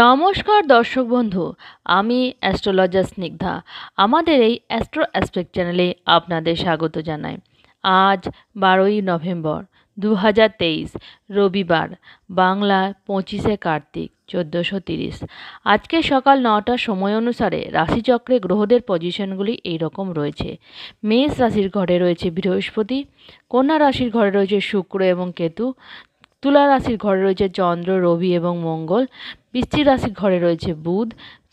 নমস্কার দর্শক বন্ধু আমি অ্যাস্ট্রোলজার স্নিগ্ধা আমাদের এই অ্যাস্ট্রো অ্যাসপেক্ট চ্যানেলে আপনাদের স্বাগত জানাই আজ বারোই নভেম্বর দু রবিবার বাংলা পঁচিশে কার্তিক চোদ্দোশো তিরিশ আজকে সকাল নটার সময় অনুসারে রাশিচক্রে গ্রহদের পজিশনগুলি এইরকম রয়েছে মেষ রাশির ঘরে রয়েছে বৃহস্পতি কন্যা রাশির ঘরে রয়েছে শুক্র এবং কেতু তুলা রাশির ঘরে রয়েছে চন্দ্র রবি এবং মঙ্গল বৃষ্টির রাশির ঘরে রয়েছে বুধ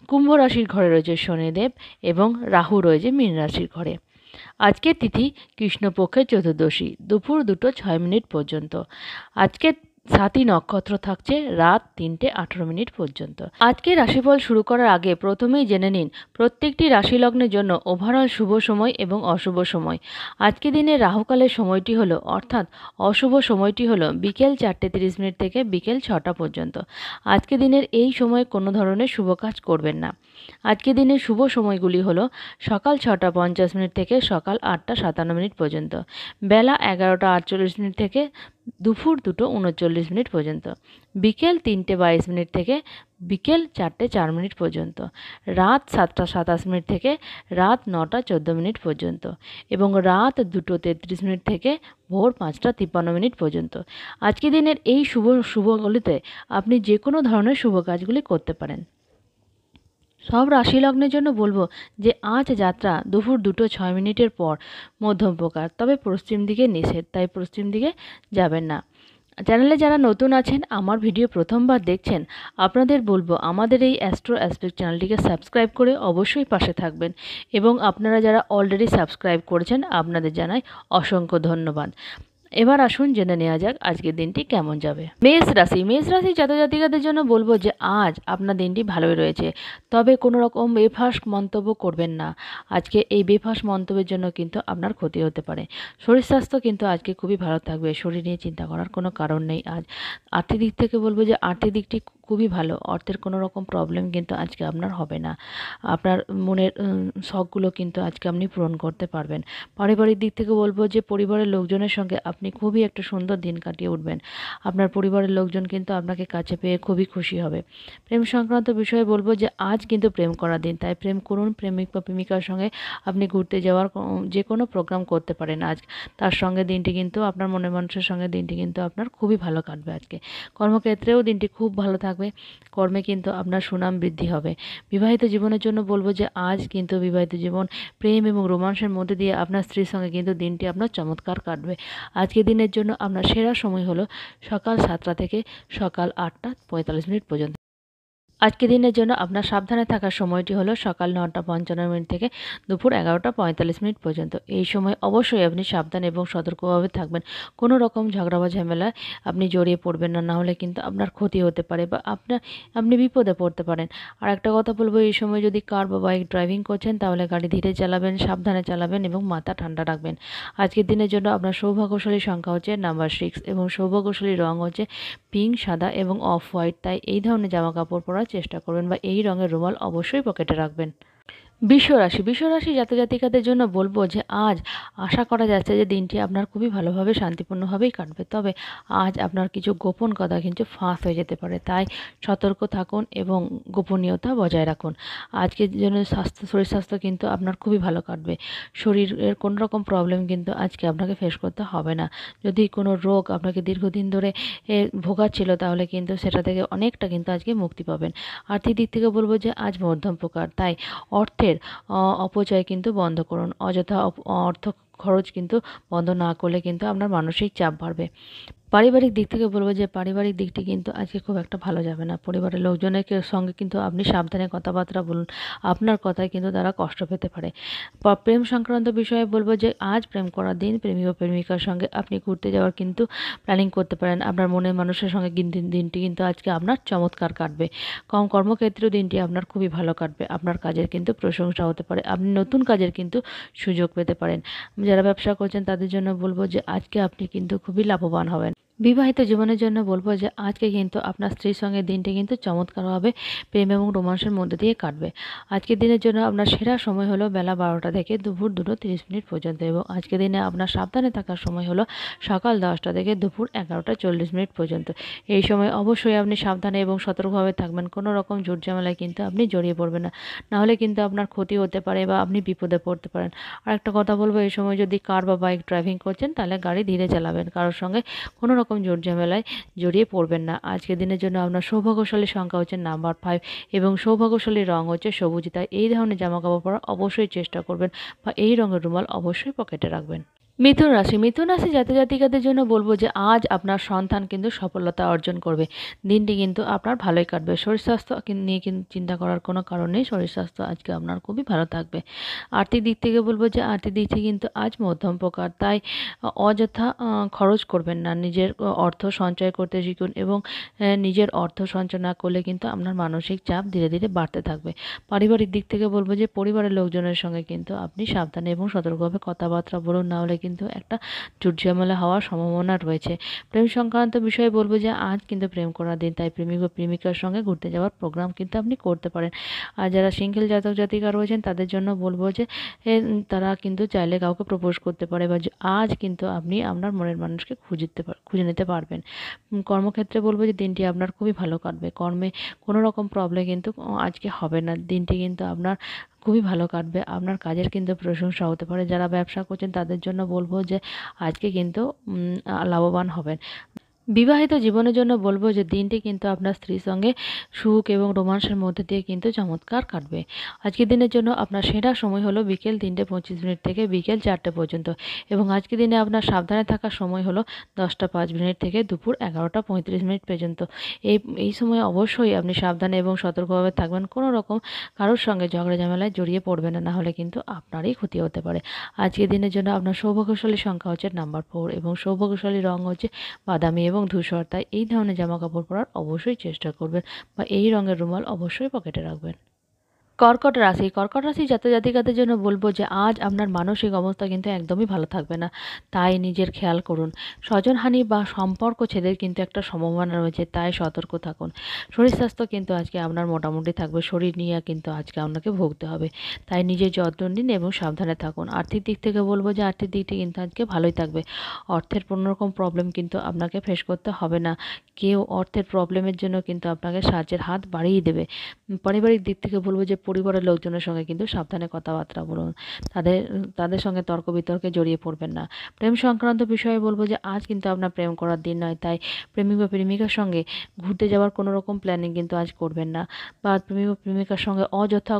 কুম্ভ রাশির ঘরে রয়েছে শনিদেব এবং রাহু রয়েছে মীন রাশির ঘরে আজকের তিথি কৃষ্ণপক্ষের চতুর্দশী দুপুর দুটো ছয় মিনিট পর্যন্ত আজকের সাথী নক্ষত্র থাকছে রাত তিনটে আঠেরো মিনিট পর্যন্ত আজকে রাশিফল শুরু করার আগে প্রথমেই জেনে নিন প্রত্যেকটি রাশি লগ্নের জন্য ওভারঅল শুভ সময় এবং অশুভ সময় আজকে দিনের রাহুকালের সময়টি হলো অর্থাৎ অশুভ সময়টি হলো বিকেল চারটে তিরিশ মিনিট থেকে বিকেল ছটা পর্যন্ত আজকে দিনের এই সময় কোনো ধরনের শুভ কাজ করবেন না আজকে দিনের শুভ সময়গুলি হলো সকাল ছটা পঞ্চাশ মিনিট থেকে সকাল আটটা সাতান্ন মিনিট পর্যন্ত বেলা এগারোটা আটচল্লিশ মিনিট থেকে দুপুর দুটো উনচল্লিশ মিনিট পর্যন্ত বিকেল তিনটে বাইশ মিনিট থেকে বিকেল চারটে চার মিনিট পর্যন্ত রাত সাতটা সাতাশ মিনিট থেকে রাত নটা চোদ্দো মিনিট পর্যন্ত এবং রাত দুটো তেত্রিশ মিনিট থেকে ভোর পাঁচটা তিপ্পান্ন মিনিট পর্যন্ত আজকে দিনের এই শুভ শুভগুলিতে আপনি যে কোনো ধরনের শুভ কাজগুলি করতে পারেন সব রাশি লগ্নের জন্য বলবো যে আজ যাত্রা দুপুর দুটো ছয় মিনিটের পর মধ্যম প্রকার তবে পশ্চিম দিকে নিষেধ তাই পশ্চিম দিকে যাবেন না চ্যানেলে যারা নতুন আছেন আমার ভিডিও প্রথমবার দেখছেন আপনাদের বলবো আমাদের এই অ্যাস্ট্রো অ্যাসপেক্ট চ্যানেলটিকে সাবস্ক্রাইব করে অবশ্যই পাশে থাকবেন এবং আপনারা যারা অলরেডি সাবস্ক্রাইব করেছেন আপনাদের জানাই অসংখ্য ধন্যবাদ এবার আসুন জেনে নেওয়া যাক আজকের দিনটি কেমন যাবে মেষ রাশি মেষ রাশি জাতিকাদের জন্য বলবো যে আজ আপনার দিনটি ভালোই রয়েছে তবে কোনো রকম বেফাস মন্তব্য করবেন না আজকে এই বেফাস মন্তব্যের জন্য কিন্তু আপনার ক্ষতি হতে পারে শরীর স্বাস্থ্য কিন্তু আজকে খুবই ভালো থাকবে শরীর নিয়ে চিন্তা করার কোনো কারণ নেই আজ আর্থিক দিক থেকে বলবো যে আর্থিক দিকটি খুবই ভালো অর্থের কোনো রকম প্রবলেম কিন্তু আজকে আপনার হবে না আপনার মনের শখগুলো কিন্তু আজকে আপনি পূরণ করতে পারবেন পারিবারিক দিক থেকে বলবো যে পরিবারের লোকজনের সঙ্গে আপনি খুবই একটা সুন্দর দিন কাটিয়ে উঠবেন আপনার পরিবারের লোকজন কিন্তু আপনাকে কাছে পেয়ে খুবই খুশি হবে প্রেম সংক্রান্ত বিষয়ে বলবো যে আজ কিন্তু প্রেম করার দিন তাই প্রেম করুন প্রেমিক বা প্রেমিকার সঙ্গে আপনি ঘুরতে যাওয়ার যে কোনো প্রোগ্রাম করতে পারেন আজ তার সঙ্গে দিনটি কিন্তু আপনার মনে মানুষের সঙ্গে দিনটি কিন্তু আপনার খুবই ভালো কাটবে আজকে কর্মক্ষেত্রেও দিনটি খুব ভালো থাকবে কর্মে কিন্তু আপনার সুনাম বৃদ্ধি হবে বিবাহিত জীবনের জন্য বলবো যে আজ কিন্তু বিবাহিত জীবন প্রেম এবং রোমান্সের মধ্যে দিয়ে আপনার স্ত্রীর সঙ্গে কিন্তু দিনটি আপনার চমৎকার কাটবে আজ আজকের দিনের জন্য আপনার সেরা সময় হলো সকাল সাতটা থেকে সকাল আটটা পঁয়তাল্লিশ মিনিট পর্যন্ত আজকে দিনের জন্য আপনার সাবধানে থাকার সময়টি হলো সকাল নটা পঞ্চান্ন মিনিট থেকে দুপুর এগারোটা পঁয়তাল্লিশ মিনিট পর্যন্ত এই সময় অবশ্যই আপনি সাবধান এবং সতর্কভাবে থাকবেন কোনো রকম ঝগড়া বা ঝামেলায় আপনি জড়িয়ে পড়বেন না নাহলে কিন্তু আপনার ক্ষতি হতে পারে বা আপনার আপনি বিপদে পড়তে পারেন আর একটা কথা বলবো এই সময় যদি কার বা বাইক ড্রাইভিং করছেন তাহলে গাড়ি ধীরে চালাবেন সাবধানে চালাবেন এবং মাথা ঠান্ডা রাখবেন আজকের দিনের জন্য আপনার সৌভাগ্যশালী সংখ্যা হচ্ছে নাম্বার সিক্স এবং সৌভাগ্যশালী রং হচ্ছে পিঙ্ক সাদা এবং অফ হোয়াইট তাই এই ধরনের জামা কাপড় পরা চেষ্টা করবেন বা এই রঙের রুমাল অবশ্যই পকেটে রাখবেন বিশ্বরাশি বিশ্বরাশি জাতিকাদের জন্য বলবো যে আজ আশা করা যাচ্ছে যে দিনটি আপনার খুবই ভালোভাবে শান্তিপূর্ণভাবেই কাটবে তবে আজ আপনার কিছু গোপন কথা কিন্তু ফাঁস হয়ে যেতে পারে তাই সতর্ক থাকুন এবং গোপনীয়তা বজায় রাখুন আজকের জন্য স্বাস্থ্য শরীর স্বাস্থ্য কিন্তু আপনার খুবই ভালো কাটবে শরীরের কোনো রকম প্রবলেম কিন্তু আজকে আপনাকে ফেস করতে হবে না যদি কোনো রোগ আপনাকে দীর্ঘদিন ধরে ভোগাচ্ছিল তাহলে কিন্তু সেটা থেকে অনেকটা কিন্তু আজকে মুক্তি পাবেন আর্থিক দিক থেকে বলবো যে আজ মধ্যম প্রকার তাই অর্থে অর্থের অপচয় কিন্তু বন্ধ করুন অযথা অর্থ খরচ কিন্তু বন্ধ না করলে কিন্তু আপনার মানসিক চাপ বাড়বে পারিবারিক দিক থেকে বলবো যে পারিবারিক দিকটি কিন্তু আজকে খুব একটা ভালো যাবে না পরিবারের লোকজনের সঙ্গে কিন্তু আপনি সাবধানে কথাবার্তা বলুন আপনার কথায় কিন্তু তারা কষ্ট পেতে পারে প্রেম সংক্রান্ত বিষয়ে বলবো যে আজ প্রেম করার দিন প্রেমিক ও প্রেমিকার সঙ্গে আপনি ঘুরতে যাওয়ার কিন্তু প্ল্যানিং করতে পারেন আপনার মনের মানুষের সঙ্গে দিনটি কিন্তু আজকে আপনার চমৎকার কাটবে কম কর্মক্ষেত্রেও দিনটি আপনার খুবই ভালো কাটবে আপনার কাজের কিন্তু প্রশংসা হতে পারে আপনি নতুন কাজের কিন্তু সুযোগ পেতে পারেন যারা ব্যবসা করছেন তাদের জন্য বলবো যে আজকে আপনি কিন্তু খুবই লাভবান হবেন বিবাহিত জীবনের জন্য বলবো যে আজকে কিন্তু আপনার স্ত্রীর সঙ্গে দিনটি কিন্তু চমৎকারভাবে প্রেম এবং রোমাঞ্চের মধ্যে দিয়ে কাটবে আজকের দিনের জন্য আপনার সেরা সময় হলো বেলা বারোটা থেকে দুপুর দুটো তিরিশ মিনিট পর্যন্ত এবং আজকে দিনে আপনার সাবধানে থাকার সময় হলো সকাল দশটা থেকে দুপুর এগারোটা চল্লিশ মিনিট পর্যন্ত এই সময় অবশ্যই আপনি সাবধানে এবং সতর্কভাবে থাকবেন কোনো রকম জোর কিন্তু আপনি জড়িয়ে পড়বেন না নাহলে কিন্তু আপনার ক্ষতি হতে পারে বা আপনি বিপদে পড়তে পারেন আর একটা কথা বলবো এই সময় যদি কার বা বাইক ড্রাইভিং করছেন তাহলে গাড়ি ধীরে চালাবেন কারোর সঙ্গে কোনো রকম রকম জোর ঝামেলায় জড়িয়ে পড়বেন না আজকের দিনের জন্য আপনার সৌভাগ্যশালী সংখ্যা হচ্ছে নাম্বার ফাইভ এবং সৌভাগ্যশালীর রং হচ্ছে সবুজ তাই এই ধরনের জামাকাপড় পরা অবশ্যই চেষ্টা করবেন বা এই রঙের রুমাল অবশ্যই পকেটে রাখবেন মিথুন রাশি মিথুন রাশি জাতি জাতিকাদের জন্য বলবো যে আজ আপনার সন্তান কিন্তু সফলতা অর্জন করবে দিনটি কিন্তু আপনার ভালোই কাটবে শরীর স্বাস্থ্য নিয়ে কিন্তু চিন্তা করার কোনো কারণ নেই শরীর স্বাস্থ্য আজকে আপনার খুবই ভালো থাকবে আর্থিক দিক থেকে বলবো যে আর্থিক দিক থেকে কিন্তু আজ মধ্যম প্রকার তাই অযথা খরচ করবেন না নিজের অর্থ সঞ্চয় করতে শিখুন এবং নিজের অর্থ সঞ্চয় না করলে কিন্তু আপনার মানসিক চাপ ধীরে ধীরে বাড়তে থাকবে পারিবারিক দিক থেকে বলবো যে পরিবারের লোকজনের সঙ্গে কিন্তু আপনি সাবধানে এবং সতর্কভাবে কথাবার্তা বলুন না হলে কিন্তু কিন্তু একটা ঝুটঝামেলা হওয়ার সম্ভাবনা রয়েছে প্রেম সংক্রান্ত বিষয়ে বলবো যে আজ কিন্তু প্রেম করার দিন তাই প্রেমিক বা প্রেমিকার সঙ্গে ঘুরতে যাওয়ার প্রোগ্রাম কিন্তু আপনি করতে পারেন আর যারা সিঙ্গেল জাতক জাতিকা রয়েছেন তাদের জন্য বলবো যে তারা কিন্তু চাইলে কাউকে প্রপোজ করতে পারে বা আজ কিন্তু আপনি আপনার মনের মানুষকে খুঁজতে খুঁজে নিতে পারবেন কর্মক্ষেত্রে বলবো যে দিনটি আপনার খুবই ভালো কাটবে কর্মে কোনো রকম প্রবলেম কিন্তু আজকে হবে না দিনটি কিন্তু আপনার খুবই ভালো কাটবে আপনার কাজের কিন্তু প্রশংসা হতে পারে যারা ব্যবসা করছেন তাদের জন্য বলবো যে আজকে কিন্তু লাভবান হবেন বিবাহিত জীবনের জন্য বলবো যে দিনটি কিন্তু আপনার স্ত্রীর সঙ্গে সুখ এবং রোমান্সের মধ্যে দিয়ে কিন্তু চমৎকার কাটবে আজকের দিনের জন্য আপনার সেরা সময় হলো বিকেল তিনটে পঁচিশ মিনিট থেকে বিকেল চারটে পর্যন্ত এবং আজকের দিনে আপনার সাবধানে থাকার সময় হলো দশটা পাঁচ মিনিট থেকে দুপুর এগারোটা পঁয়ত্রিশ মিনিট পর্যন্ত এই এই সময় অবশ্যই আপনি সাবধানে এবং সতর্কভাবে থাকবেন কোনো রকম কারোর সঙ্গে ঝগড়া ঝামেলায় জড়িয়ে পড়বেন না হলে কিন্তু আপনারই ক্ষতি হতে পারে আজকের দিনের জন্য আপনার সৌভাগ্যশালী সংখ্যা হচ্ছে নাম্বার ফোর এবং সৌভাগ্যশালী রং হচ্ছে বাদামি এবং এবং ধূসর তাই এই ধরনের জামা কাপড় পরার অবশ্যই চেষ্টা করবেন বা এই রঙের রুমাল অবশ্যই পকেটে রাখবেন কর্কট রাশি কর্কট রাশি জাতক জাতিকাদের জন্য বলবো যে আজ আপনার মানসিক অবস্থা কিন্তু একদমই ভালো থাকবে না তাই নিজের খেয়াল করুন স্বজনহানি বা সম্পর্ক ছেদের কিন্তু একটা সম্ভাবনা রয়েছে তাই সতর্ক থাকুন শরীর স্বাস্থ্য কিন্তু আজকে আপনার মোটামুটি থাকবে শরীর নিয়ে কিন্তু আজকে আপনাকে ভুগতে হবে তাই নিজের যত্ন নিন এবং সাবধানে থাকুন আর্থিক দিক থেকে বলবো যে আর্থিক দিকটি কিন্তু আজকে ভালোই থাকবে অর্থের কোনোরকম প্রবলেম কিন্তু আপনাকে ফেস করতে হবে না কেউ অর্থের প্রবলেমের জন্য কিন্তু আপনাকে সাহায্যের হাত বাড়িয়ে দেবে পারিবারিক দিক থেকে বলবো যে পরিবারের লোকজনের সঙ্গে কিন্তু সাবধানে কথাবার্তা বলুন তাদের তাদের সঙ্গে তর্ক বিতর্কে জড়িয়ে পড়বেন না প্রেম সংক্রান্ত বিষয়ে বলবো যে আজ কিন্তু আপনার প্রেম করার দিন নয় তাই প্রেমিক বা প্রেমিকার সঙ্গে ঘুরতে যাওয়ার কোনো রকম প্ল্যানিং কিন্তু আজ করবেন না বা প্রেমিক বা প্রেমিকার সঙ্গে অযথা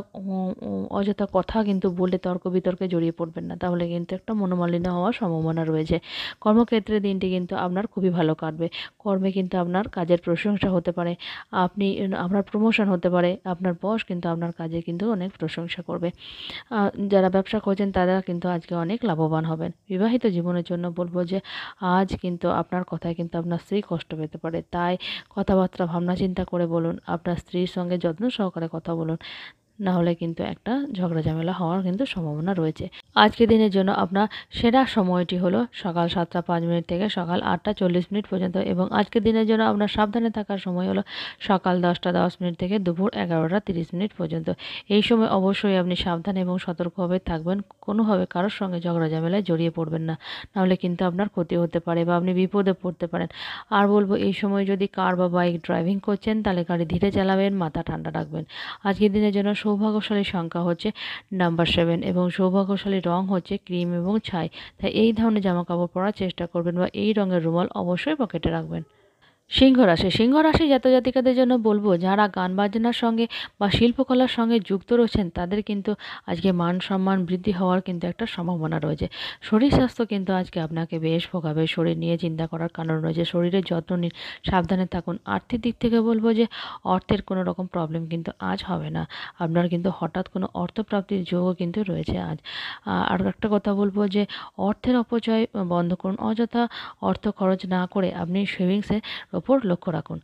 অযথা কথা কিন্তু বলে তর্ক বিতর্কে জড়িয়ে পড়বেন না তাহলে কিন্তু একটা মনোমালিন্য হওয়ার সম্ভাবনা রয়েছে কর্মক্ষেত্রে দিনটি কিন্তু আপনার খুবই ভালো কাটবে কর্মে কিন্তু আপনার কাজের প্রশংসা হতে পারে আপনি আপনার প্রমোশন হতে পারে আপনার বস কিন্তু আপনার কাজে তাদের কিন্তু অনেক প্রশংসা করবে যারা ব্যবসা করছেন তারা কিন্তু আজকে অনেক লাভবান হবেন বিবাহিত জীবনের জন্য বলবো যে আজ কিন্তু আপনার কথায় কিন্তু আপনার স্ত্রী কষ্ট পেতে পারে তাই কথাবার্তা ভাবনা চিন্তা করে বলুন আপনার স্ত্রীর সঙ্গে যত্ন সহকারে কথা বলুন না হলে কিন্তু একটা ঝগড়া ঝামেলা হওয়ার কিন্তু সম্ভাবনা রয়েছে আজকে দিনের জন্য আপনার সেরা সময়টি হলো সকাল সাতটা পাঁচ মিনিট থেকে সকাল আটটা চল্লিশ মিনিট পর্যন্ত এবং আজকের দিনের জন্য আপনার সাবধানে থাকার সময় হলো সকাল দশটা দশ মিনিট থেকে দুপুর এগারোটা তিরিশ মিনিট পর্যন্ত এই সময় অবশ্যই আপনি সাবধান এবং সতর্কভাবে থাকবেন কোনোভাবে কারোর সঙ্গে ঝগড়া ঝামেলায় জড়িয়ে পড়বেন না নাহলে কিন্তু আপনার ক্ষতি হতে পারে বা আপনি বিপদে পড়তে পারেন আর বলবো এই সময় যদি কার বা বাইক ড্রাইভিং করছেন তাহলে গাড়ি ধীরে চালাবেন মাথা ঠান্ডা রাখবেন আজকের দিনের জন্য সৌভাগ্যশালী সংখ্যা হচ্ছে নাম্বার সেভেন এবং সৌভাগ্যশালী রং হচ্ছে ক্রিম এবং ছাই তাই এই ধরনের জামা কাপড় পরার চেষ্টা করবেন বা এই রঙের রুমাল অবশ্যই পকেটে রাখবেন সিংহ রাশি সিংহ রাশি জাতিকাদের জন্য বলবো যারা গান বাজনার সঙ্গে বা শিল্পকলার সঙ্গে যুক্ত রয়েছেন তাদের কিন্তু আজকে মান সম্মান বৃদ্ধি হওয়ার কিন্তু একটা সম্ভাবনা রয়েছে শরীর স্বাস্থ্য কিন্তু আজকে আপনাকে বেশ ভোগাবে শরীর নিয়ে চিন্তা করার কারণ রয়েছে শরীরের যত্ন নিন সাবধানে থাকুন আর্থিক দিক থেকে বলবো যে অর্থের কোনো রকম প্রবলেম কিন্তু আজ হবে না আপনার কিন্তু হঠাৎ কোনো অর্থপ্রাপ্তির যোগও কিন্তু রয়েছে আজ আর একটা কথা বলবো যে অর্থের অপচয় বন্ধ করুন অযথা অর্থ খরচ না করে আপনি সেভিংসে ওপর লক্ষ্য রাখুন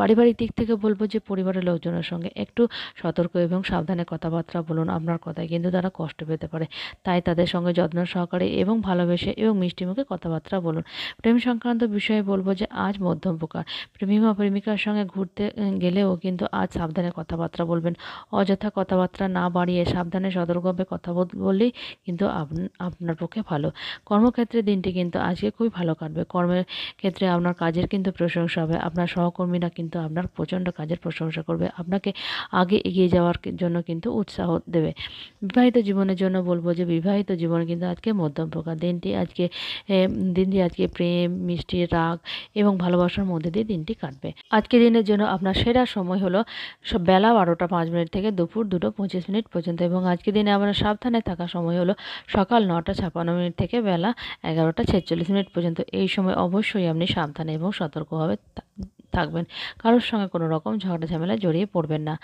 পারিবারিক দিক থেকে বলবো যে পরিবারের লোকজনের সঙ্গে একটু সতর্ক এবং সাবধানে কথাবার্তা বলুন আপনার কথায় কিন্তু তারা কষ্ট পেতে পারে তাই তাদের সঙ্গে যত্ন সহকারে এবং ভালোবেসে এবং মিষ্টিমুখে কথাবার্তা বলুন প্রেম সংক্রান্ত বিষয়ে বলবো যে আজ মধ্যম প্রকার প্রেমিমা প্রেমিকার সঙ্গে ঘুরতে গেলেও কিন্তু আজ সাবধানে কথাবার্তা বলবেন অযথা কথাবার্তা না বাড়িয়ে সাবধানে সতর্কভাবে কথা বললেই কিন্তু আপনার পক্ষে ভালো কর্মক্ষেত্রে দিনটি কিন্তু আজকে খুবই ভালো কাটবে কর্মের ক্ষেত্রে আপনার কাজের কিন্তু প্রশংসা হবে আপনার সহকর্মীরা কিন্তু আপনার প্রচণ্ড কাজের প্রশংসা করবে আপনাকে আগে এগিয়ে যাওয়ার জন্য কিন্তু উৎসাহ দেবে বিবাহিত জীবনের জন্য বলবো যে বিবাহিত জীবন কিন্তু আজকে মধ্যম প্রকার দিনটি আজকে দিনটি আজকে প্রেম মিষ্টি রাগ এবং ভালোবাসার মধ্যে দিয়ে দিনটি কাটবে আজকে দিনের জন্য আপনার সেরা সময় হলো বেলা বারোটা পাঁচ মিনিট থেকে দুপুর দুটো পঁচিশ মিনিট পর্যন্ত এবং আজকে দিনে আপনার সাবধানে থাকা সময় হলো সকাল নটা ছাপান্ন মিনিট থেকে বেলা এগারোটা ছেচল্লিশ মিনিট পর্যন্ত এই সময় অবশ্যই আপনি সাবধানে এবং সতর্ক ভালোভাবে থাকবেন কারোর সঙ্গে কোনো রকম ঝগড়া ঝামেলায় জড়িয়ে পড়বেন না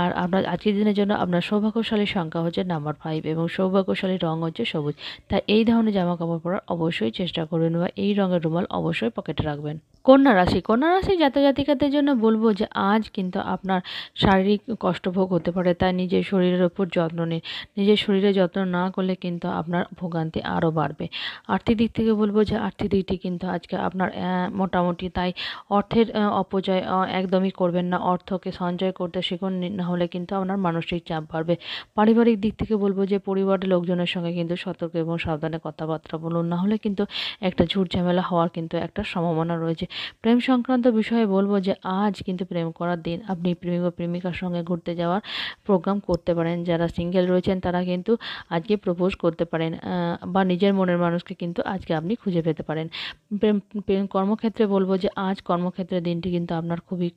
আর আপনার আজকের দিনের জন্য আপনার সৌভাগ্যশালী সংখ্যা হচ্ছে নাম্বার ফাইভ এবং সৌভাগ্যশালী রং হচ্ছে সবুজ তাই এই ধরনের জামা কাপড় পরার অবশ্যই চেষ্টা করবেন বা এই রঙের রুমাল অবশ্যই পকেটে রাখবেন কন্যা রাশি কন্যা রাশি জাতজাতিকাদের জন্য বলবো যে আজ কিন্তু আপনার শারীরিক কষ্টভোগ হতে পারে তাই নিজের শরীরের ওপর যত্ন নিন নিজের শরীরে যত্ন না করলে কিন্তু আপনার ভোগান্তি আরও বাড়বে আর্থিক দিক থেকে বলবো যে আর্থিক দিকটি কিন্তু আজকে আপনার মোটামুটি তাই অর্থের অপচয় একদমই করবেন না অর্থকে সঞ্চয় করতে শিখুন না হলে কিন্তু আপনার মানসিক চাপ বাড়বে পারিবারিক দিক থেকে বলবো যে পরিবারের লোকজনের সঙ্গে কিন্তু সতর্ক এবং সাবধানে কথাবার্তা বলুন না হলে কিন্তু একটা ঝুট ঝামেলা হওয়ার কিন্তু একটা সম্ভাবনা রয়েছে প্রেম সংক্রান্ত বিষয়ে বলবো যে আজ কিন্তু প্রেম করার দিন আপনি প্রেমিক ও প্রেমিকার সঙ্গে ঘুরতে যাওয়ার প্রোগ্রাম করতে পারেন যারা সিঙ্গেল রয়েছেন তারা কিন্তু আজকে প্রপোজ করতে পারেন বা নিজের মনের মানুষকে কিন্তু আজকে আপনি খুঁজে পেতে পারেন প্রেম কর্মক্ষেত্রে বলবো যে আজ কর্মক্ষেত্রে দিনটি কিন্তু আপনার খুবই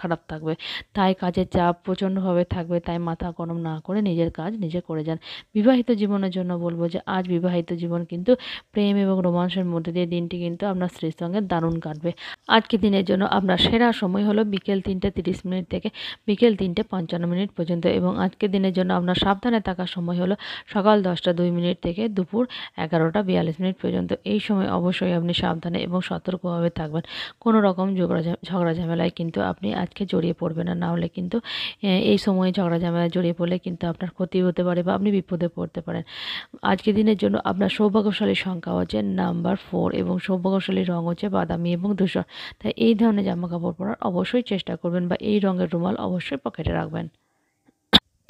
খারাপ থাকবে তাই কাজের চাপ প্রচণ্ডভাবে থাকবে তাই মাথা গরম না করে নিজের কাজ নিজে করে যান বিবাহিত জীবনের জন্য বলবো যে আজ বিবাহিত জীবন কিন্তু প্রেম এবং রোমাঞ্চের মধ্যে দিয়ে দিনটি কিন্তু আপনার স্ত্রীর সঙ্গে দারুণ কাটবে আজকে দিনের জন্য আপনার সেরা সময় হলো বিকেল তিনটে তিরিশ মিনিট থেকে বিকেল তিনটে পঞ্চান্ন মিনিট পর্যন্ত এবং আজকে দিনের জন্য আপনার সাবধানে থাকার সময় হলো সকাল দশটা দুই মিনিট থেকে দুপুর এগারোটা বিয়াল্লিশ মিনিট পর্যন্ত এই সময় অবশ্যই আপনি সাবধানে এবং সতর্কভাবে থাকবেন কোনো রকম ঝগড়া ঝামেলায় কিন্তু আপনি আজকে জড়িয়ে পড়বেন না হলে কিন্তু এই সময়ে ঝগড়া ঝামেলায় জড়িয়ে পড়লে কিন্তু আপনার ক্ষতি হতে পারে বা আপনি বিপদে পড়তে পারেন আজকে দিনের জন্য আপনার সৌভাগ্যশালী সংখ্যা হচ্ছে নাম্বার ফোর এবং সৌভাগ্যশালী রঙ হচ্ছে বাদামি এবং ধূস দুশো তাই এই ধরনের জামা কাপড় পরার অবশ্যই চেষ্টা করবেন বা এই রঙের রুমাল অবশ্যই পকেটে রাখবেন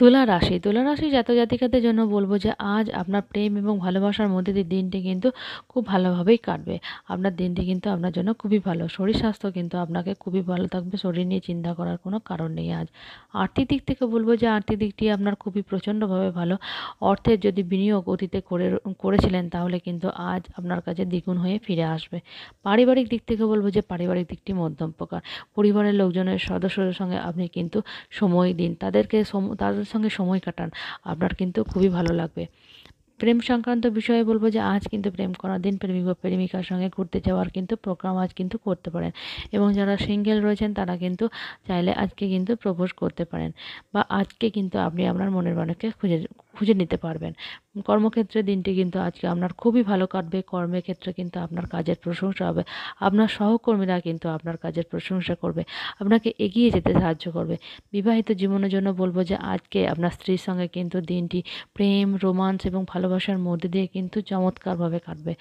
তুলা রাশি তুলা রাশি জাত জাতিকাদের জন্য বলবো যে আজ আপনার প্রেম এবং ভালোবাসার মধ্যে দিয়ে দিনটি কিন্তু খুব ভালোভাবেই কাটবে আপনার দিনটি কিন্তু আপনার জন্য খুবই ভালো শরীর স্বাস্থ্য কিন্তু আপনাকে খুবই ভালো থাকবে শরীর নিয়ে চিন্তা করার কোনো কারণ নেই আজ আর্থিক দিক থেকে বলবো যে আর্থিক দিকটি আপনার খুবই প্রচণ্ডভাবে ভালো অর্থের যদি বিনিয়োগ অতীতে করে করেছিলেন তাহলে কিন্তু আজ আপনার কাছে দ্বিগুণ হয়ে ফিরে আসবে পারিবারিক দিক থেকে বলবো যে পারিবারিক দিকটি মধ্যম প্রকার পরিবারের লোকজনের সদস্যদের সঙ্গে আপনি কিন্তু সময় দিন তাদেরকে তাদের সঙ্গে সময় কাটান আপনার কিন্তু খুবই ভালো লাগবে প্রেম সংক্রান্ত বিষয়ে বলবো যে আজ কিন্তু প্রেম করার দিন প্রেমিক বা প্রেমিকার সঙ্গে ঘুরতে যাওয়ার কিন্তু প্রোগ্রাম আজ কিন্তু করতে পারেন এবং যারা সিঙ্গেল রয়েছেন তারা কিন্তু চাইলে আজকে কিন্তু প্রপোজ করতে পারেন বা আজকে কিন্তু আপনি আপনার মনের মানুষকে খুঁজে খুঁজে নিতে পারবেন কর্মক্ষেত্রে দিনটি কিন্তু আজকে আপনার খুবই ভালো কাটবে কর্মের ক্ষেত্রে কিন্তু আপনার কাজের প্রশংসা হবে আপনার সহকর্মীরা কিন্তু আপনার কাজের প্রশংসা করবে আপনাকে এগিয়ে যেতে সাহায্য করবে বিবাহিত জীবনের জন্য বলবো যে আজকে আপনার স্ত্রীর সঙ্গে কিন্তু দিনটি প্রেম রোমান্স এবং ভালোবাসার মধ্যে দিয়ে কিন্তু চমৎকারভাবে কাটবে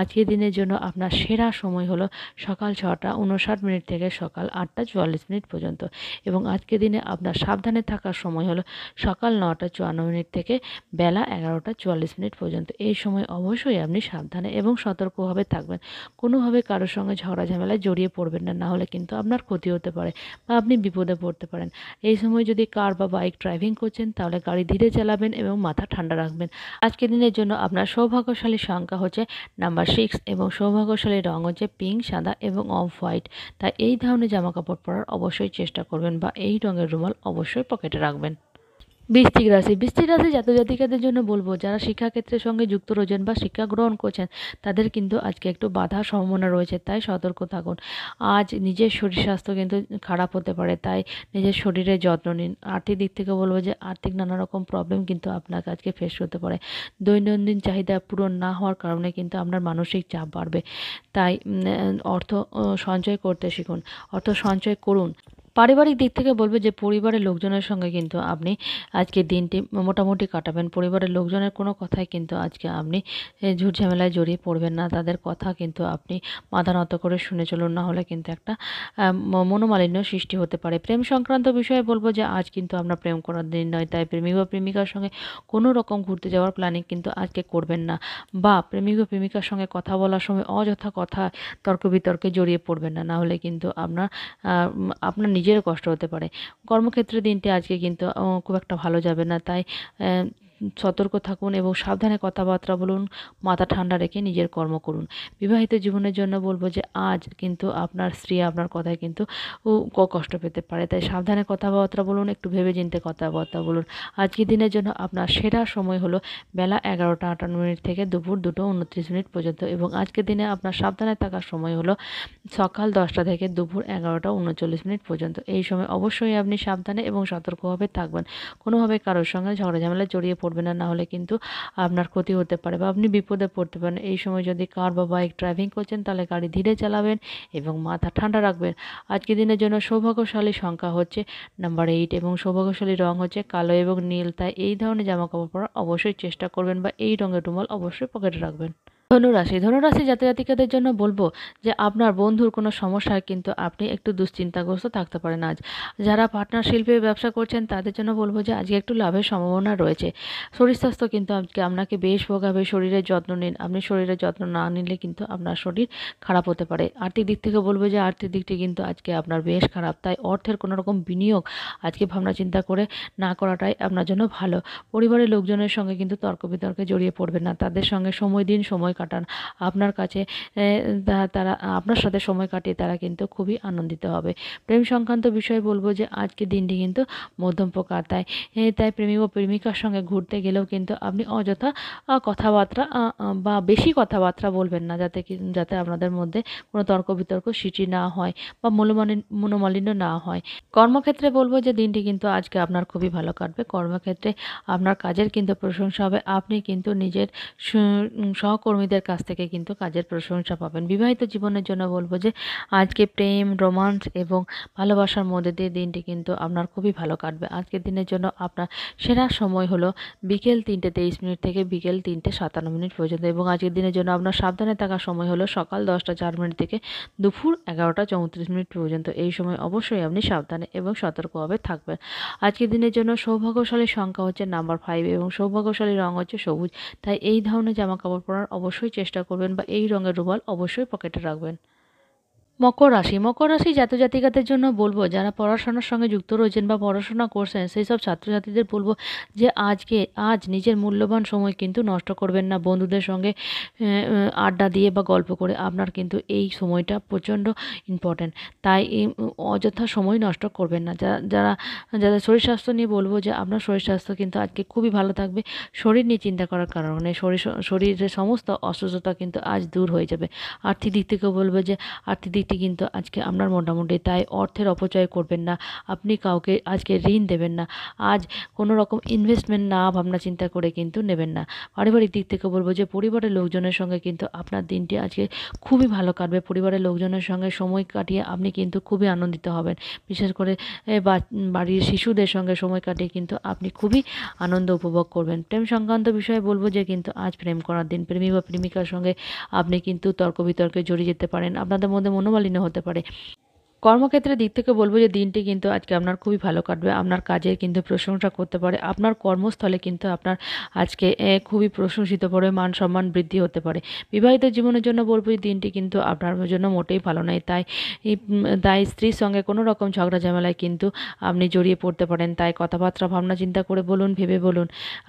আজকের দিনের জন্য আপনার সেরা সময় হলো সকাল ছটা উনষাট মিনিট থেকে সকাল আটটা চুয়াল্লিশ মিনিট পর্যন্ত এবং আজকে দিনে আপনার সাবধানে থাকার সময় হলো সকাল নটা চুয়ান্ন মিনিট থেকে বেলা এগারোটা চুয়াল্লিশ মিনিট পর্যন্ত এই সময় অবশ্যই আপনি সাবধানে এবং সতর্কভাবে থাকবেন কোনোভাবে কারোর সঙ্গে ঝগড়া ঝামেলায় জড়িয়ে পড়বেন না নাহলে কিন্তু আপনার ক্ষতি হতে পারে বা আপনি বিপদে পড়তে পারেন এই সময় যদি কার বা বাইক ড্রাইভিং করছেন তাহলে গাড়ি ধীরে চালাবেন এবং মাথা ঠান্ডা রাখবেন আজকের দিনের জন্য আপনার সৌভাগ্যশালী সংখ্যা হচ্ছে নাম্বার সিক্স এবং সৌভাগ্যশালী রঙ হচ্ছে পিঙ্ক সাদা এবং অফ হোয়াইট তাই এই ধরনের জামাকাপড় পরার অবশ্যই চেষ্টা করবেন বা এই রঙের রুমাল অবশ্যই পকেটে রাখবেন বৃশ্চিক রাশি বৃশ্চিক রাশি জাতিকাদের জন্য বলবো যারা শিক্ষাক্ষেত্রের সঙ্গে যুক্ত রয়েছেন বা শিক্ষা গ্রহণ করছেন তাদের কিন্তু আজকে একটু বাধা সম্ভাবনা রয়েছে তাই সতর্ক থাকুন আজ নিজের শরীর স্বাস্থ্য কিন্তু খারাপ হতে পারে তাই নিজের শরীরে যত্ন নিন আর্থিক দিক থেকে বলবো যে আর্থিক নানা রকম প্রবলেম কিন্তু আপনাকে আজকে ফেস হতে পারে দৈনন্দিন চাহিদা পূরণ না হওয়ার কারণে কিন্তু আপনার মানসিক চাপ বাড়বে তাই অর্থ সঞ্চয় করতে শিখুন অর্থ সঞ্চয় করুন পারিবারিক দিক থেকে বলবে যে পরিবারের লোকজনের সঙ্গে কিন্তু আপনি আজকে দিনটি মোটামুটি কাটাবেন পরিবারের লোকজনের কোনো কথাই কিন্তু আজকে আপনি ঝামেলায় জড়িয়ে পড়বেন না তাদের কথা কিন্তু আপনি মাথা নত করে শুনে চলুন না হলে কিন্তু একটা মনোমালিন্য সৃষ্টি হতে পারে প্রেম সংক্রান্ত বিষয়ে বলবো যে আজ কিন্তু আপনার প্রেম করার দিন নয় তাই প্রেমিক বা প্রেমিকার সঙ্গে কোনো রকম ঘুরতে যাওয়ার প্ল্যানিং কিন্তু আজকে করবেন না বা প্রেমিক বা প্রেমিকার সঙ্গে কথা বলার সময় অযথা কথা তর্ক বিতর্কে জড়িয়ে পড়বেন না না হলে কিন্তু আপনার আপনার নিজের নিজেরও কষ্ট হতে পারে কর্মক্ষেত্রে দিনটি আজকে কিন্তু খুব একটা ভালো যাবে না তাই সতর্ক থাকুন এবং সাবধানে কথাবার্তা বলুন মাথা ঠান্ডা রেখে নিজের কর্ম করুন বিবাহিত জীবনের জন্য বলবো যে আজ কিন্তু আপনার স্ত্রী আপনার কথায় কিন্তু কষ্ট পেতে পারে তাই সাবধানে কথাবার্তা বলুন একটু ভেবে চিনতে কথাবার্তা বলুন আজকের দিনের জন্য আপনার সেরা সময় হলো বেলা এগারোটা আটান্ন মিনিট থেকে দুপুর দুটো উনত্রিশ মিনিট পর্যন্ত এবং আজকের দিনে আপনার সাবধানে থাকার সময় হলো সকাল দশটা থেকে দুপুর এগারোটা উনচল্লিশ মিনিট পর্যন্ত এই সময় অবশ্যই আপনি সাবধানে এবং সতর্কভাবে থাকবেন কোনোভাবে কারোর সঙ্গে ঝগড়া ঝামেলা জড়িয়ে করবে না নাহলে কিন্তু আপনার ক্ষতি হতে পারে বা আপনি বিপদে পড়তে পারেন এই সময় যদি কার বা বাইক ড্রাইভিং করছেন তাহলে গাড়ি ধীরে চালাবেন এবং মাথা ঠান্ডা রাখবেন আজকের দিনের জন্য সৌভাগ্যশালী সংখ্যা হচ্ছে নাম্বার এইট এবং সৌভাগ্যশালী রং হচ্ছে কালো এবং নীল তাই এই ধরনের জামাকাপড় পরা অবশ্যই চেষ্টা করবেন বা এই রঙের রুমাল অবশ্যই পকেটে রাখবেন ধনুরাশি ধনুরাশি জাতি জাতিকাদের জন্য বলবো যে আপনার বন্ধুর কোনো সমস্যায় কিন্তু আপনি একটু দুশ্চিন্তাগ্রস্ত থাকতে পারেন আজ যারা পার্টনার শিল্পে ব্যবসা করছেন তাদের জন্য বলবো যে আজকে একটু লাভের সম্ভাবনা রয়েছে শরীর স্বাস্থ্য কিন্তু আজকে আপনাকে বেশ ভোগাবে শরীরের যত্ন নিন আপনি শরীরের যত্ন না নিলে কিন্তু আপনার শরীর খারাপ হতে পারে আর্থিক দিক থেকে বলবো যে আর্থিক দিকটি কিন্তু আজকে আপনার বেশ খারাপ তাই অর্থের কোনো রকম বিনিয়োগ আজকে ভাবনা চিন্তা করে না করাটাই আপনার জন্য ভালো পরিবারের লোকজনের সঙ্গে কিন্তু তর্ক বিতর্কে জড়িয়ে পড়বে না তাদের সঙ্গে সময় দিন সময় কাটান আপনার কাছে তারা আপনার সাথে সময় কাটিয়ে তারা কিন্তু খুবই আনন্দিত হবে প্রেম সংক্রান্ত বিষয়ে বলবো যে আজকে দিনটি কিন্তু মধ্যম প্রকার তাই তাই প্রেমিক ও প্রেমিকার সঙ্গে ঘুরতে গেলেও কিন্তু আপনি অযথা কথাবার্তা বা বেশি কথাবার্তা বলবেন না যাতে যাতে আপনাদের মধ্যে কোনো তর্ক বিতর্ক সৃষ্টি না হয় বা মনোমালিন মনোমালিন্য না হয় কর্মক্ষেত্রে বলবো যে দিনটি কিন্তু আজকে আপনার খুবই ভালো কাটবে কর্মক্ষেত্রে আপনার কাজের কিন্তু প্রশংসা হবে আপনি কিন্তু নিজের সহকর্মী সহকর্মীদের কাছ থেকে কিন্তু কাজের প্রশংসা পাবেন বিবাহিত জীবনের জন্য বলবো যে আজকে প্রেম রোমান্স এবং ভালোবাসার মধ্যে দিয়ে দিনটি কিন্তু আপনার খুবই ভালো কাটবে আজকের দিনের জন্য আপনার সেরা সময় হলো বিকেল তিনটে তেইশ মিনিট থেকে বিকেল তিনটে সাতান্ন মিনিট পর্যন্ত এবং আজকের দিনের জন্য আপনার সাবধানে থাকার সময় হলো সকাল দশটা চার মিনিট থেকে দুপুর এগারোটা চৌত্রিশ মিনিট পর্যন্ত এই সময় অবশ্যই আপনি সাবধানে এবং সতর্কভাবে থাকবেন আজকের দিনের জন্য সৌভাগ্যশালী সংখ্যা হচ্ছে নাম্বার ফাইভ এবং সৌভাগ্যশালী রং হচ্ছে সবুজ তাই এই ধরনের জামা কাপড় পরার অবশ্যই অবশ্যই চেষ্টা করবেন বা এই রঙের রুমাল অবশ্যই পকেটে রাখবেন মকর রাশি মকর রাশি জাত জাতিকাদের জন্য বলবো যারা পড়াশোনার সঙ্গে যুক্ত রয়েছেন বা পড়াশোনা করছেন সেই সব ছাত্রছাত্রীদের বলবো যে আজকে আজ নিজের মূল্যবান সময় কিন্তু নষ্ট করবেন না বন্ধুদের সঙ্গে আড্ডা দিয়ে বা গল্প করে আপনার কিন্তু এই সময়টা প্রচণ্ড ইম্পর্ট্যান্ট তাই এই অযথা সময় নষ্ট করবেন না যারা যারা যাদের শরীর স্বাস্থ্য নিয়ে বলবো যে আপনার শরীর স্বাস্থ্য কিন্তু আজকে খুবই ভালো থাকবে শরীর নিয়ে চিন্তা করার কারণে শরীর শরীরের সমস্ত অসুস্থতা কিন্তু আজ দূর হয়ে যাবে আর্থিক দিক থেকেও বলবো যে আর্থিক দিক সেটি কিন্তু আজকে আপনার মোটামুটি তাই অর্থের অপচয় করবেন না আপনি কাউকে আজকে ঋণ দেবেন না আজ কোনো রকম ইনভেস্টমেন্ট না ভাবনা চিন্তা করে কিন্তু নেবেন না পারিবারিক দিক থেকে বলবো যে পরিবারের লোকজনের সঙ্গে কিন্তু আপনার দিনটি আজকে খুবই ভালো কাটবে পরিবারের লোকজনের সঙ্গে সময় কাটিয়ে আপনি কিন্তু খুবই আনন্দিত হবেন বিশেষ করে বাড়ির শিশুদের সঙ্গে সময় কাটিয়ে কিন্তু আপনি খুবই আনন্দ উপভোগ করবেন প্রেম সংক্রান্ত বিষয়ে বলবো যে কিন্তু আজ প্রেম করার দিন প্রেমী বা প্রেমিকার সঙ্গে আপনি কিন্তু তর্ক বিতর্কে জড়িয়ে যেতে পারেন আপনাদের মধ্যে মনোভাব সমকালীনও হতে পারে কর্মক্ষেত্রের দিক থেকে বলবো যে দিনটি কিন্তু আজকে আপনার খুবই ভালো কাটবে আপনার কাজের কিন্তু প্রশংসা করতে পারে আপনার কর্মস্থলে কিন্তু আপনার আজকে খুবই প্রশংসিত পড়ে মান সম্মান বৃদ্ধি হতে পারে বিবাহিত জীবনের জন্য বলবো যে দিনটি কিন্তু আপনার জন্য মোটেই ভালো নয় তাই তাই স্ত্রীর সঙ্গে কোনো রকম ঝগড়া ঝামেলায় কিন্তু আপনি জড়িয়ে পড়তে পারেন তাই কথাবার্তা ভাবনা চিন্তা করে বলুন ভেবে বলুন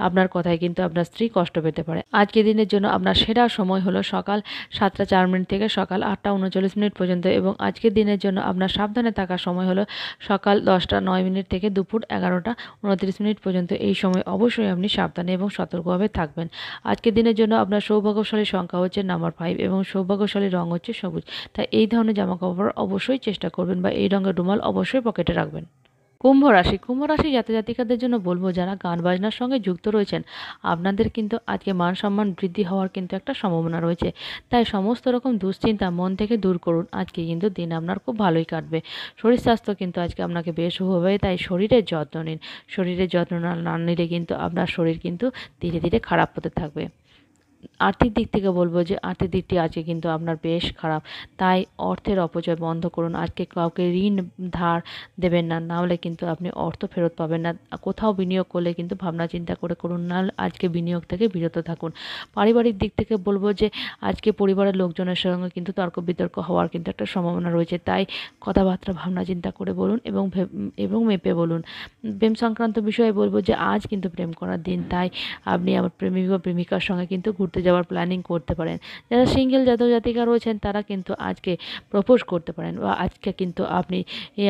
আপনার কথায় কিন্তু আপনার স্ত্রী কষ্ট পেতে পারে আজকে দিনের জন্য আপনার সেরা সময় হলো সকাল সাতটা চার মিনিট থেকে সকাল আটটা উনচল্লিশ মিনিট পর্যন্ত এবং আজকের দিনের জন্য আপনার সাবধানে থাকার সময় হলো সকাল দশটা নয় মিনিট থেকে দুপুর এগারোটা উনত্রিশ মিনিট পর্যন্ত এই সময় অবশ্যই আপনি সাবধানে এবং সতর্কভাবে থাকবেন আজকের দিনের জন্য আপনার সৌভাগ্যশালী সংখ্যা হচ্ছে নাম্বার ফাইভ এবং সৌভাগ্যশালী রং হচ্ছে সবুজ তাই এই ধরনের জামাকাপড় অবশ্যই চেষ্টা করবেন বা এই রঙের রুমাল অবশ্যই পকেটে রাখবেন কুম্ভ রাশি কুম্ভ রাশি জাতি জাতিকাদের জন্য বলবো যারা গান বাজনার সঙ্গে যুক্ত রয়েছেন আপনাদের কিন্তু আজকে মান সম্মান বৃদ্ধি হওয়ার কিন্তু একটা সম্ভাবনা রয়েছে তাই সমস্ত রকম দুশ্চিন্তা মন থেকে দূর করুন আজকে কিন্তু দিন আপনার খুব ভালোই কাটবে শরীর স্বাস্থ্য কিন্তু আজকে আপনাকে বেশ হবে তাই শরীরের যত্ন নিন শরীরের যত্ন না নিলে কিন্তু আপনার শরীর কিন্তু ধীরে ধীরে খারাপ হতে থাকবে আর্থিক দিক থেকে বলবো যে আর্থিক দিকটি আজকে কিন্তু আপনার বেশ খারাপ তাই অর্থের অপচয় বন্ধ করুন আজকে কাউকে ঋণ ধার দেবেন না নাহলে কিন্তু আপনি অর্থ ফেরত পাবেন না কোথাও বিনিয়োগ করলে কিন্তু ভাবনা চিন্তা করে করুন না আজকে বিনিয়োগ থেকে বিরত থাকুন পারিবারিক দিক থেকে বলবো যে আজকে পরিবারের লোকজনের সঙ্গে কিন্তু তর্ক বিতর্ক হওয়ার কিন্তু একটা সম্ভাবনা রয়েছে তাই কথাবার্তা ভাবনা চিন্তা করে বলুন এবং এবং মেপে বলুন প্রেম সংক্রান্ত বিষয়ে বলবো যে আজ কিন্তু প্রেম করার দিন তাই আপনি আমার প্রেমিক বা প্রেমিকার সঙ্গে কিন্তু ঘুরতে যাওয়ার প্ল্যানিং করতে পারেন যারা সিঙ্গেল জাতক জাতিকা রয়েছেন তারা কিন্তু আজকে প্রপোজ করতে পারেন বা আজকে কিন্তু আপনি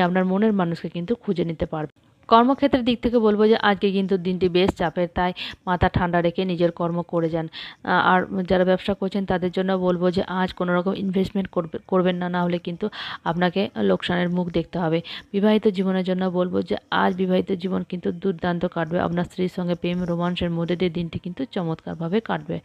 আপনার মনের মানুষকে কিন্তু খুঁজে নিতে পারবেন কর্মক্ষেত্রের দিক থেকে বলবো যে আজকে কিন্তু দিনটি বেশ চাপের তাই মাথা ঠান্ডা রেখে নিজের কর্ম করে যান আর যারা ব্যবসা করছেন তাদের জন্য বলবো যে আজ কোনো রকম ইনভেস্টমেন্ট করবেন না না হলে কিন্তু আপনাকে লোকসানের মুখ দেখতে হবে বিবাহিত জীবনের জন্য বলবো যে আজ বিবাহিত জীবন কিন্তু দুর্দান্ত কাটবে আপনার স্ত্রীর সঙ্গে প্রেম রোমাঞ্চের মধ্যে দিয়ে দিনটি কিন্তু চমৎকারভাবে কাটবে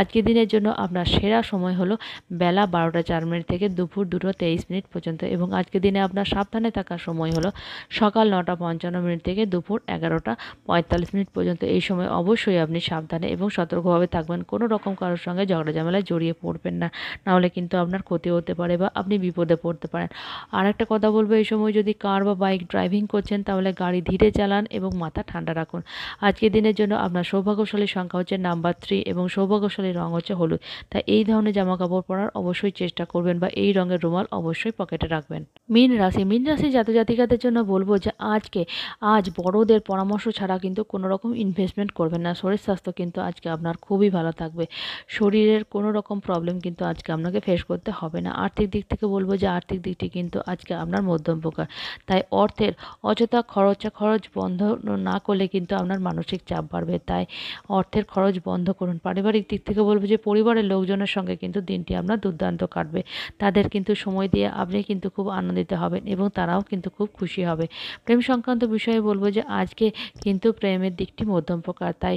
আজকের দিনের জন্য আপনার সেরা সময় হলো বেলা বারোটা চার মিনিট থেকে দুপুর দুটো তেইশ মিনিট পর্যন্ত এবং আজকের দিনে আপনার সাবধানে থাকার সময় হলো সকাল নটা পঞ্চান্ন মিনিট মিনিট থেকে দুপুর এগারোটা পঁয়তাল্লিশ মিনিট পর্যন্ত এই সময় অবশ্যই আপনি সাবধানে এবং সতর্কভাবে থাকবেন কোনো রকম কারোর সঙ্গে ঝগড়া ঝামেলায় জড়িয়ে পড়বেন না নাহলে কিন্তু আপনার ক্ষতি হতে পারে বা আপনি বিপদে পড়তে পারেন আর একটা কথা বলবো এই সময় যদি কার বা বাইক ড্রাইভিং করছেন তাহলে গাড়ি ধীরে চালান এবং মাথা ঠান্ডা রাখুন আজকের দিনের জন্য আপনার সৌভাগ্যশালীর সংখ্যা হচ্ছে নাম্বার থ্রি এবং সৌভাগ্যশালী রঙ হচ্ছে হলুদ তাই এই ধরনের জামা কাপড় পরার অবশ্যই চেষ্টা করবেন বা এই রঙের রুমাল অবশ্যই পকেটে রাখবেন মিন রাশি মিন রাশি জাতজাতিকাদের জন্য বলবো যে আজকে আজ বড়দের পরামর্শ ছাড়া কিন্তু কোনো রকম ইনভেস্টমেন্ট করবেন না শরীর স্বাস্থ্য কিন্তু আজকে আপনার খুবই ভালো থাকবে শরীরের কোনো রকম প্রবলেম কিন্তু আজকে আপনাকে ফেস করতে হবে না আর্থিক দিক থেকে বলবো যে আর্থিক দিকটি কিন্তু আজকে আপনার মধ্যম প্রকার তাই অর্থের অযথা খরচা খরচ বন্ধ না করলে কিন্তু আপনার মানসিক চাপ বাড়বে তাই অর্থের খরচ বন্ধ করুন পারিবারিক দিক থেকে বলবো যে পরিবারের লোকজনের সঙ্গে কিন্তু দিনটি আপনার দুর্দান্ত কাটবে তাদের কিন্তু সময় দিয়ে আপনি কিন্তু খুব আনন্দিত হবেন এবং তারাও কিন্তু খুব খুশি হবে প্রেম সংক্রান্ত বিষয় বিষয়ে বলবো যে আজকে কিন্তু প্রেমের দিকটি মধ্যম প্রকার তাই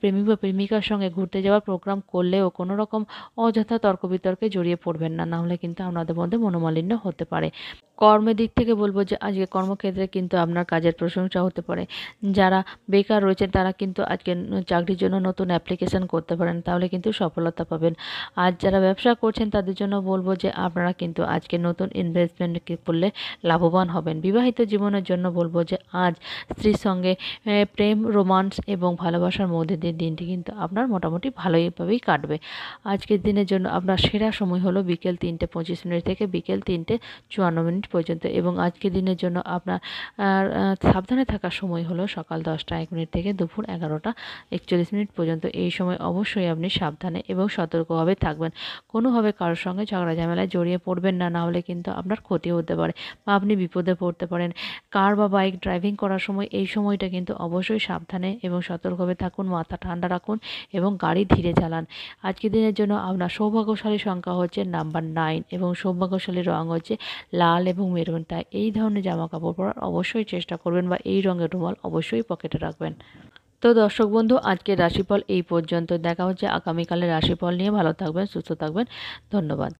প্রেমিক বা প্রেমিকার সঙ্গে ঘুরতে যাওয়ার প্রোগ্রাম করলেও কোনো রকম অযথা তর্ক বিতর্কে জড়িয়ে পড়বেন না নাহলে কিন্তু আপনাদের মধ্যে মনোমালিন্য হতে পারে কর্মের দিক থেকে বলবো যে আজকে কর্মক্ষেত্রে কিন্তু আপনার কাজের প্রশংসা হতে পারে যারা বেকার রয়েছেন তারা কিন্তু আজকে চাকরির জন্য নতুন অ্যাপ্লিকেশান করতে পারেন তাহলে কিন্তু সফলতা পাবেন আর যারা ব্যবসা করছেন তাদের জন্য বলবো যে আপনারা কিন্তু আজকে নতুন ইনভেস্টমেন্ট করলে লাভবান হবেন বিবাহিত জীবনের জন্য বলবো যে আজ স্ত্রীর সঙ্গে প্রেম রোমান্স এবং ভালোবাসার মধ্যে দিয়ে দিনটি কিন্তু আপনার মোটামুটি ভালোইভাবেই কাটবে আজকের দিনের জন্য আপনার সেরা সময় হলো বিকেল তিনটে পঁচিশ মিনিট থেকে বিকেল তিনটে চুয়ান্ন মিনিট পর্যন্ত এবং আজকের দিনের জন্য আপনার সাবধানে থাকার সময় হলো সকাল দশটা এক মিনিট থেকে দুপুর এগারোটা একচল্লিশ মিনিট পর্যন্ত এই সময় অবশ্যই আপনি সাবধানে এবং সতর্কভাবে থাকবেন কোনোভাবে কারোর সঙ্গে ঝগড়া ঝামেলায় জড়িয়ে পড়বেন না না হলে কিন্তু আপনার ক্ষতি হতে পারে বা আপনি বিপদে পড়তে পারেন কার বা বাইক ড্রাইভিং করার সময় এই সময়টা কিন্তু অবশ্যই সাবধানে এবং সতর্কভাবে থাকুন মাথা ঠান্ডা রাখুন এবং গাড়ি ধীরে চালান আজকের দিনের জন্য আপনার সৌভাগ্যশালী সংখ্যা হচ্ছে নাম্বার নাইন এবং সৌভাগ্যশালী রং হচ্ছে লাল এবং তাই এই ধরনের জামা কাপড় পরার অবশ্যই চেষ্টা করবেন বা এই রঙের রুমাল অবশ্যই পকেটে রাখবেন তো দর্শক বন্ধু আজকের রাশিফল এই পর্যন্ত দেখা হচ্ছে আগামীকালের রাশিফল নিয়ে ভালো থাকবেন সুস্থ থাকবেন ধন্যবাদ